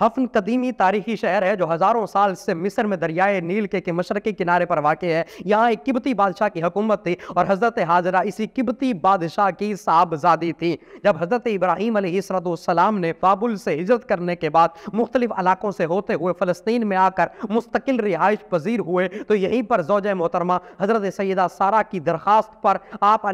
हफन कदीमी तारीखी शहर है जो हज़ारों साल से मिस्र में दरियाए नील के, के मशरकी किनारे पर वाक़ है यहाँ एक किबती बादशाह की हुकूमत थी और हज़रत हाजरा इसी किबती बादशाह की साहबजादी थी जब हज़रत इब्राहिम सलाम ने काबुल से हिजरत करने के बाद मुख्तलिफ इलाकों से होते हुए फ़लस्तीन में आकर मुस्तकिल रिहाइश पजीर हुए तो यहीं पर जोज मोहतरमा हज़रत सैदा सारा की दरख्वास्त पर आप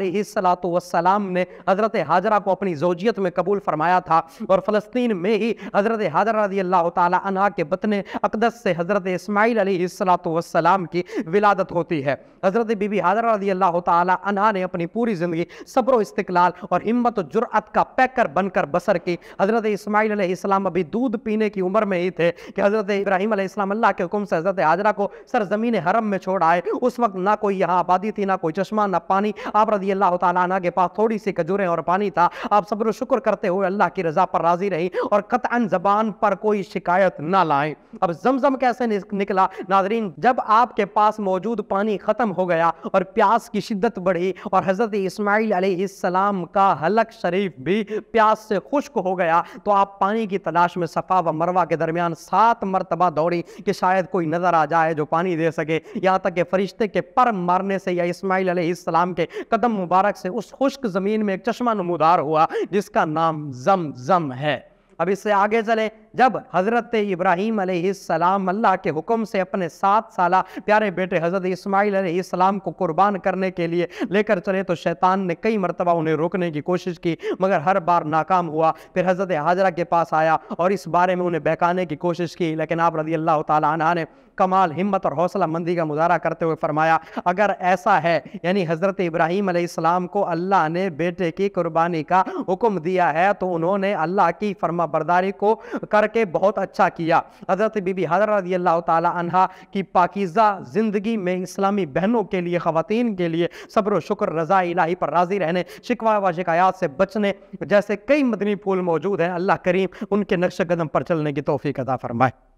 सलाम ने हज़रत हाजरा को अपनी जोजियत में कबूल फरमाया था और फ़लस्तीन में ही हज़रत हाजरा रजी अल्लाह तह के बतने अकदस से हज़रत इसमाइल अलीसलाम की विलादत होती है हज़रत बीबी हजर रजी अल्लाह तना ने अपनी पूरी ज़िंदगी सब्र इस्तलाल और हिम्मत जुरात का पैकर बनकर बसर की हज़रत इसमाइल इस्लाम अभी दूध पीने की उम्र में ही थे कि हज़रत इब्राहिम इस्लाम अल्लाह के हुक्म से हज़रत हाजरा को सरजमीन हरम में छोड़ आए उस वक्त ना कोई यहाँ आबादी थी ना कोई चश्मा ना पानी आप रजी अल्लाह तना के पास थोड़ी सी खजूरें और पानी था आप सब्र शुक्र करते हुए अल्लाह की रजा पर राजी रही और कतान जबान पर कोई शिकायत ना लाए अब जमजम कैसे निकला नाजरीन जब आपके पास मौजूद पानी ख़त्म हो गया और प्यास की शिद्दत बढ़ी और हज़रत इसमाइल सलाम का हलक शरीफ भी प्यास से खुश्क हो गया तो आप पानी की तलाश में सफ़ा व मरवा के दरमियान सात मरतबा दौड़ी कि शायद कोई नज़र आ जाए जो पानी दे सके यहाँ तक कि फरिश्ते के पर मारने से या इसमाइल सलाम के कदम मुबारक से उस खुश्क ज़मीन में एक चश्मा नमूदार हुआ जिसका नाम जम जम है अब इससे आगे चले जब हज़रत इब्राहिम सलाम अल्लाह के हुक्म से अपने सात साल प्यारे बेटे हज़रत इसमाइल सलाम को कुर्बान करने के लिए लेकर चले तो शैतान ने कई मरतबा उन्हें रोकने की कोशिश की मगर हर बार नाकाम हुआ फिर हज़रत हाजरा के पास आया और इस बारे में उन्हें बहकाने की कोशिश की लेकिन आप रजी अल्लाह तला ने कमाल हिम्मत और हौसला मंदी का मुजाहरा करते हुए फरमाया अगर ऐसा है यानी हज़रत इब्राहीम सलाम को अल्लाह ने बेटे की कुर्बानी का हुक्म दिया है तो उन्होंने अल्लाह की फरमा बरदारी को कर करके बहुत अच्छा किया हज़रत बीबी हजर रजी अल्लाह तहा की पाकिज़ा ज़िंदगी में इस्लामी बहनों के लिए ख़वान के लिए सब्र शुक्र रज़ा इलाही पर राज़ी रहने शिकवा व शिकायात से बचने जैसे कई मदनी फूल मौजूद हैं अल्लाह करीम उनके नक्श कदम पर चलने की तोफ़ी अदा फरमाए